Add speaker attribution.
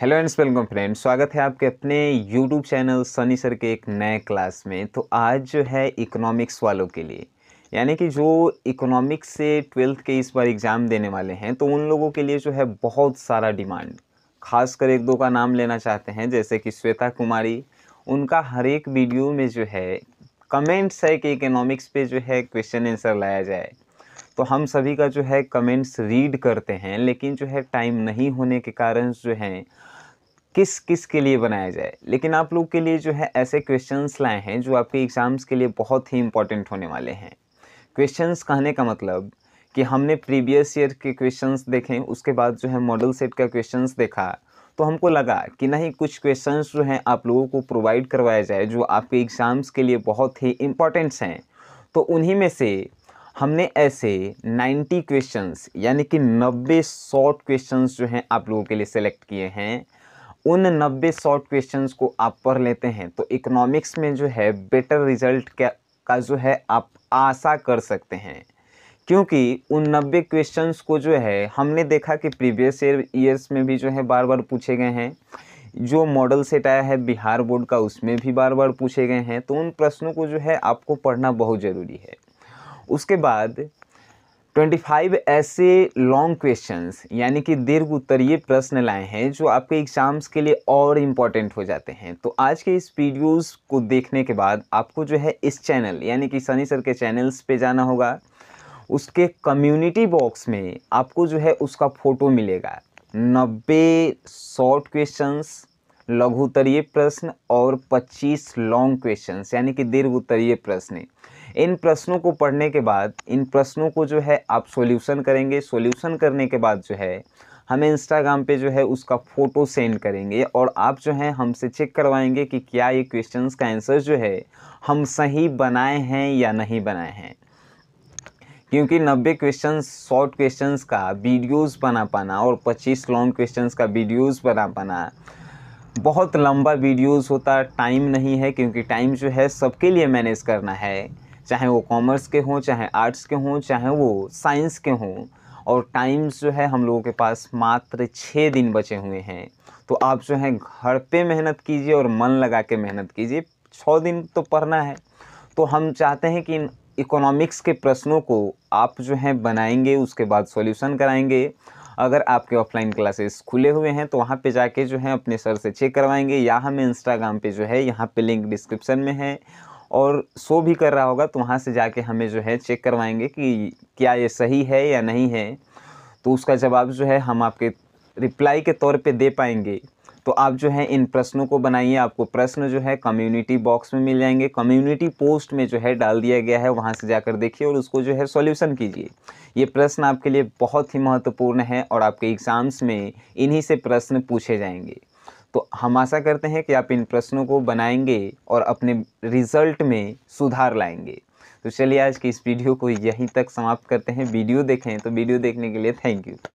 Speaker 1: hello and welcome friend स्वागत है आपके अपने यूट्यूब चैनल सनी सर के एक नए क्लास में तो आज जो है इकोनॉमिक्स वालों के लिए यानी कि जो इकोनॉमिक्स से ट्वेल्थ के इस बार एग्ज़ाम देने वाले हैं तो उन लोगों के लिए जो है बहुत सारा डिमांड खासकर एक दो का नाम लेना चाहते हैं जैसे कि श्वेता कुमारी उनका हर एक वीडियो में जो है कमेंट्स है कि इकोनॉमिक्स पे जो है क्वेश्चन आंसर लाया जाए तो हम सभी का जो है कमेंट्स रीड करते हैं लेकिन जो है टाइम नहीं होने के कारण जो है किस किस के लिए बनाया जाए लेकिन आप लोग के लिए जो है ऐसे क्वेश्चंस लाए हैं जो आपके एग्ज़ाम्स के लिए बहुत ही इंपॉर्टेंट होने वाले हैं क्वेश्चंस कहने का मतलब कि हमने प्रीवियस ईयर के क्वेश्चंस देखे उसके बाद जो है मॉडल सेट का क्वेश्चंस देखा तो हमको लगा कि नहीं कुछ क्वेश्चंस जो हैं आप लोगों को प्रोवाइड करवाया जाए जो आपके एग्ज़ाम्स के लिए बहुत ही इम्पॉर्टेंट्स हैं तो उन्हीं में से हमने ऐसे 90 क्वेश्चंस यानी कि 90 शॉर्ट क्वेश्चंस जो हैं आप लोगों के लिए सेलेक्ट किए हैं उन 90 शॉर्ट क्वेश्चंस को आप पढ़ लेते हैं तो इकोनॉमिक्स में जो है बेटर रिजल्ट का का जो है आप आशा कर सकते हैं क्योंकि उन नब्बे क्वेश्चंस को जो है हमने देखा कि प्रीवियस ईयर्स में भी जो है बार बार पूछे गए हैं जो मॉडल सेट आया है बिहार बोर्ड का उसमें भी बार बार पूछे गए हैं तो उन प्रश्नों को जो है आपको पढ़ना बहुत ज़रूरी है उसके बाद 25 ऐसे लॉन्ग क्वेश्चंस यानी कि दीर्घ उत्तरीय प्रश्न लाए हैं जो आपके एग्ज़ाम्स के लिए और इम्पॉर्टेंट हो जाते हैं तो आज के इस वीडियोस को देखने के बाद आपको जो है इस चैनल यानी कि सनी सर के चैनल्स पे जाना होगा उसके कम्युनिटी बॉक्स में आपको जो है उसका फ़ोटो मिलेगा नब्बे शॉर्ट क्वेश्चंस लघु उत्तरीय प्रश्न और 25 लॉन्ग क्वेश्चंस यानी कि दीर्घ उत्तरीय प्रश्न इन प्रश्नों को पढ़ने के बाद इन प्रश्नों को जो है आप सॉल्यूशन करेंगे सॉल्यूशन करने के बाद जो है हमें इंस्टाग्राम पे जो है उसका फ़ोटो सेंड करेंगे और आप जो है हमसे चेक करवाएंगे कि क्या ये क्वेश्चंस का आंसर जो है हम सही बनाए हैं या नहीं बनाए हैं क्योंकि 90 क्वेश्चन शॉर्ट क्वेश्चन का वीडियोस बना पाना और 25 लॉन्ग क्वेश्चन का वीडियोस बना पाना बहुत लंबा वीडियोस होता टाइम नहीं है क्योंकि टाइम जो है सबके लिए मैनेज करना है चाहे वो कॉमर्स के हों चाहे आर्ट्स के हों चाहे वो साइंस के हों और टाइम्स जो है हम लोगों के पास मात्र छः दिन बचे हुए हैं तो आप जो है घर पे मेहनत कीजिए और मन लगा के मेहनत कीजिए छः दिन तो पढ़ना है तो हम चाहते हैं कि इन इकोनॉमिक्स के प्रश्नों को आप जो है बनाएंगे उसके बाद सॉल्यूशन कराएंगे अगर आपके ऑफलाइन क्लासेस खुले हुए हैं तो वहाँ पे जाके जो है अपने सर से चेक करवाएंगे या हमें इंस्टाग्राम पे जो है यहाँ पे लिंक डिस्क्रिप्शन में है और शो भी कर रहा होगा तो वहाँ से जाके हमें जो है चेक करवाएंगे कि क्या ये सही है या नहीं है तो उसका जवाब जो है हम आपके रिप्लाई के तौर पे दे पाएंगे तो आप जो है इन प्रश्नों को बनाइए आपको प्रश्न जो है कम्युनिटी बॉक्स में मिल जाएंगे कम्युनिटी पोस्ट में जो है डाल दिया गया है वहाँ से जाकर देखिए और उसको जो है सॉल्यूशन कीजिए ये प्रश्न आपके लिए बहुत ही महत्वपूर्ण है और आपके एग्ज़ाम्स में इन्हीं से प्रश्न पूछे जाएंगे तो हम आशा करते हैं कि आप इन प्रश्नों को बनाएंगे और अपने रिजल्ट में सुधार लाएंगे तो चलिए आज की इस वीडियो को यहीं तक समाप्त करते हैं वीडियो देखें तो वीडियो देखने के लिए थैंक यू